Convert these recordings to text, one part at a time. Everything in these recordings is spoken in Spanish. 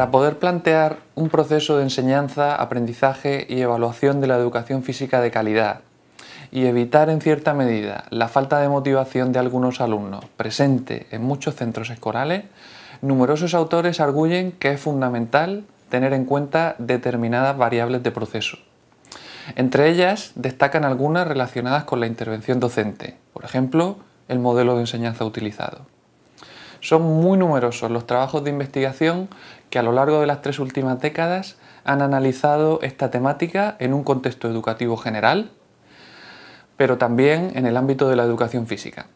Para poder plantear un proceso de enseñanza, aprendizaje y evaluación de la educación física de calidad y evitar en cierta medida la falta de motivación de algunos alumnos presente en muchos centros escolares, numerosos autores arguyen que es fundamental tener en cuenta determinadas variables de proceso. Entre ellas destacan algunas relacionadas con la intervención docente, por ejemplo, el modelo de enseñanza utilizado. Son muy numerosos los trabajos de investigación que a lo largo de las tres últimas décadas han analizado esta temática en un contexto educativo general, pero también en el ámbito de la educación física.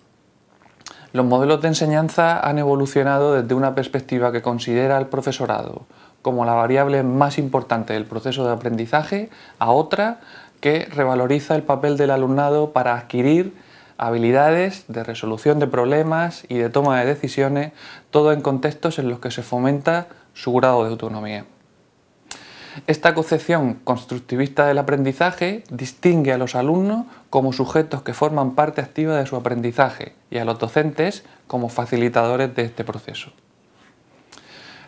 Los modelos de enseñanza han evolucionado desde una perspectiva que considera al profesorado como la variable más importante del proceso de aprendizaje a otra que revaloriza el papel del alumnado para adquirir habilidades de resolución de problemas y de toma de decisiones, todo en contextos en los que se fomenta su grado de autonomía. Esta concepción constructivista del aprendizaje distingue a los alumnos como sujetos que forman parte activa de su aprendizaje y a los docentes como facilitadores de este proceso.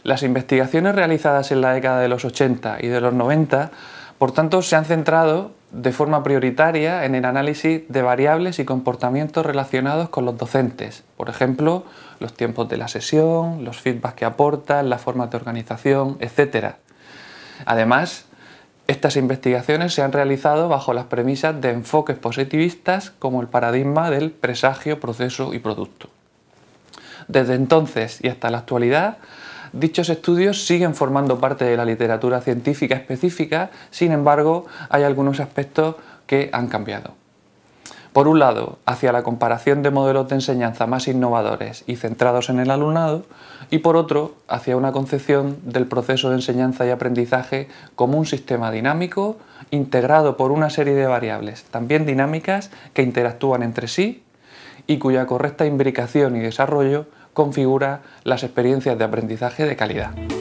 Las investigaciones realizadas en la década de los 80 y de los 90 por tanto, se han centrado de forma prioritaria en el análisis de variables y comportamientos relacionados con los docentes. Por ejemplo, los tiempos de la sesión, los feedbacks que aportan, las formas de organización, etc. Además, estas investigaciones se han realizado bajo las premisas de enfoques positivistas como el paradigma del presagio, proceso y producto. Desde entonces y hasta la actualidad, Dichos estudios siguen formando parte de la literatura científica específica, sin embargo, hay algunos aspectos que han cambiado. Por un lado, hacia la comparación de modelos de enseñanza más innovadores y centrados en el alumnado, y por otro, hacia una concepción del proceso de enseñanza y aprendizaje como un sistema dinámico, integrado por una serie de variables, también dinámicas, que interactúan entre sí y cuya correcta imbricación y desarrollo configura las experiencias de aprendizaje de calidad.